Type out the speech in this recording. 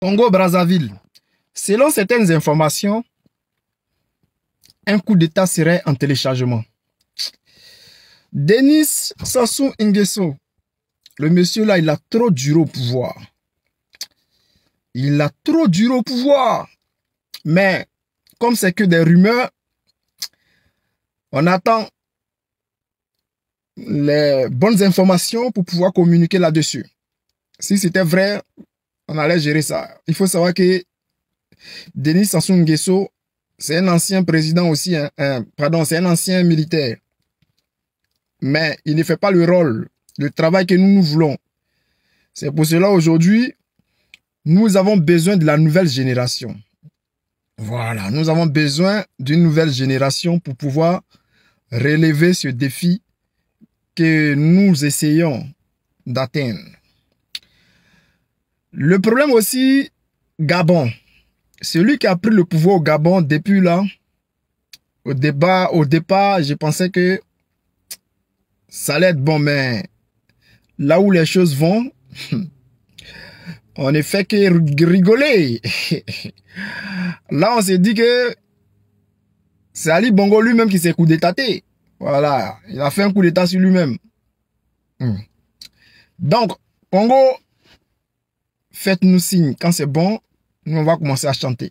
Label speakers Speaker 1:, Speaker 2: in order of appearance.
Speaker 1: Congo-Brazzaville. Selon certaines informations, un coup d'État serait en téléchargement. Denis Sassou Nguesso, le monsieur là, il a trop dur au pouvoir. Il a trop dur au pouvoir. Mais comme c'est que des rumeurs, on attend les bonnes informations pour pouvoir communiquer là-dessus. Si c'était vrai, on allait gérer ça. Il faut savoir que Denis Sassou Nguesso, c'est un ancien président aussi, hein, hein, pardon, c'est un ancien militaire. Mais il ne fait pas le rôle, le travail que nous, nous voulons. C'est pour cela aujourd'hui, nous avons besoin de la nouvelle génération. Voilà, nous avons besoin d'une nouvelle génération pour pouvoir relever ce défi que nous essayons d'atteindre. Le problème aussi, Gabon. Celui qui a pris le pouvoir au Gabon depuis là, au, débat, au départ, je pensais que ça allait être bon, mais là où les choses vont, on ne fait que rigoler. là, on s'est dit que c'est Ali Bongo lui-même qui s'est coupé tâté. Voilà, il a fait un coup d'état sur lui-même. Hmm. Donc, Bongo... Faites-nous signe quand c'est bon, nous on va commencer à chanter.